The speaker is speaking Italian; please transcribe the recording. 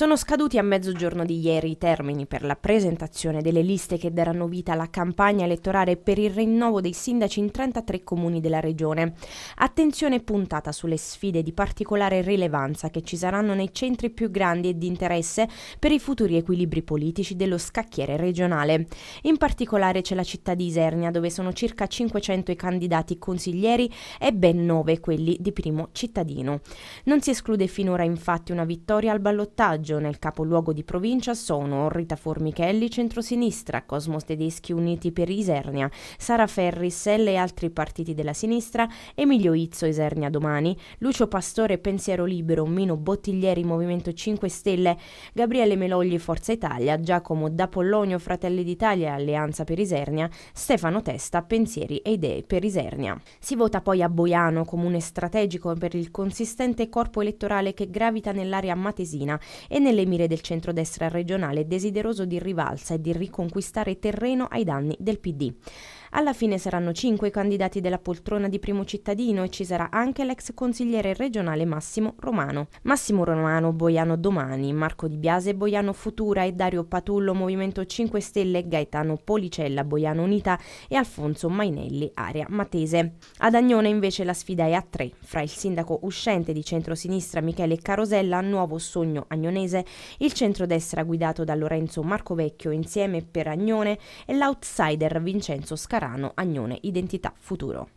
Sono scaduti a mezzogiorno di ieri i termini per la presentazione delle liste che daranno vita alla campagna elettorale per il rinnovo dei sindaci in 33 comuni della regione. Attenzione puntata sulle sfide di particolare rilevanza che ci saranno nei centri più grandi e di interesse per i futuri equilibri politici dello scacchiere regionale. In particolare c'è la città di Isernia dove sono circa 500 i candidati consiglieri e ben 9 quelli di primo cittadino. Non si esclude finora infatti una vittoria al ballottaggio passaggio nel capoluogo di provincia sono Rita Formichelli, centrosinistra, Cosmos Tedeschi Uniti per Isernia, Sara Ferri, Selle e altri partiti della sinistra, Emilio Izzo, Isernia Domani, Lucio Pastore, Pensiero Libero, Mino Bottiglieri, Movimento 5 Stelle, Gabriele Melogli, Forza Italia, Giacomo D'Apollonio, Fratelli d'Italia, Alleanza per Isernia, Stefano Testa, Pensieri e Idee per Isernia. Si vota poi a Boiano, comune strategico per il consistente corpo elettorale che gravita nell'area matesina e nelle mire del centrodestra regionale desideroso di rivalsa e di riconquistare terreno ai danni del PD. Alla fine saranno cinque i candidati della poltrona di primo cittadino e ci sarà anche l'ex consigliere regionale Massimo Romano. Massimo Romano, Boiano Domani, Marco Di Biase, Boiano Futura e Dario Patullo, Movimento 5 Stelle, Gaetano Policella, Boiano Unità e Alfonso Mainelli, Area Matese. Ad Agnone invece la sfida è a tre, fra il sindaco uscente di centrosinistra Michele Carosella, nuovo sogno agnonese, il centrodestra guidato da Lorenzo Marco Vecchio insieme per Agnone e l'outsider Vincenzo Scarpa Carano, Agnone, Identità, Futuro.